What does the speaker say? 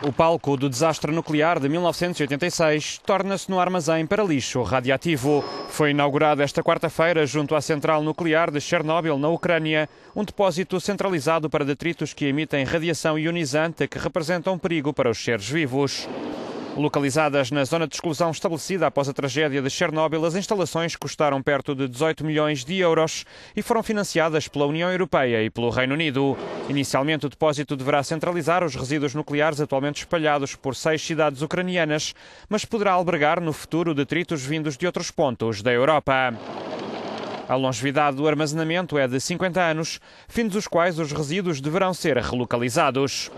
O palco do desastre nuclear de 1986 torna-se no armazém para lixo radiativo. Foi inaugurado esta quarta-feira, junto à central nuclear de Chernobyl, na Ucrânia, um depósito centralizado para detritos que emitem radiação ionizante que representa um perigo para os seres vivos. Localizadas na zona de exclusão estabelecida após a tragédia de Chernobyl, as instalações custaram perto de 18 milhões de euros e foram financiadas pela União Europeia e pelo Reino Unido. Inicialmente, o depósito deverá centralizar os resíduos nucleares atualmente espalhados por seis cidades ucranianas, mas poderá albergar no futuro detritos vindos de outros pontos da Europa. A longevidade do armazenamento é de 50 anos, fins dos quais os resíduos deverão ser relocalizados.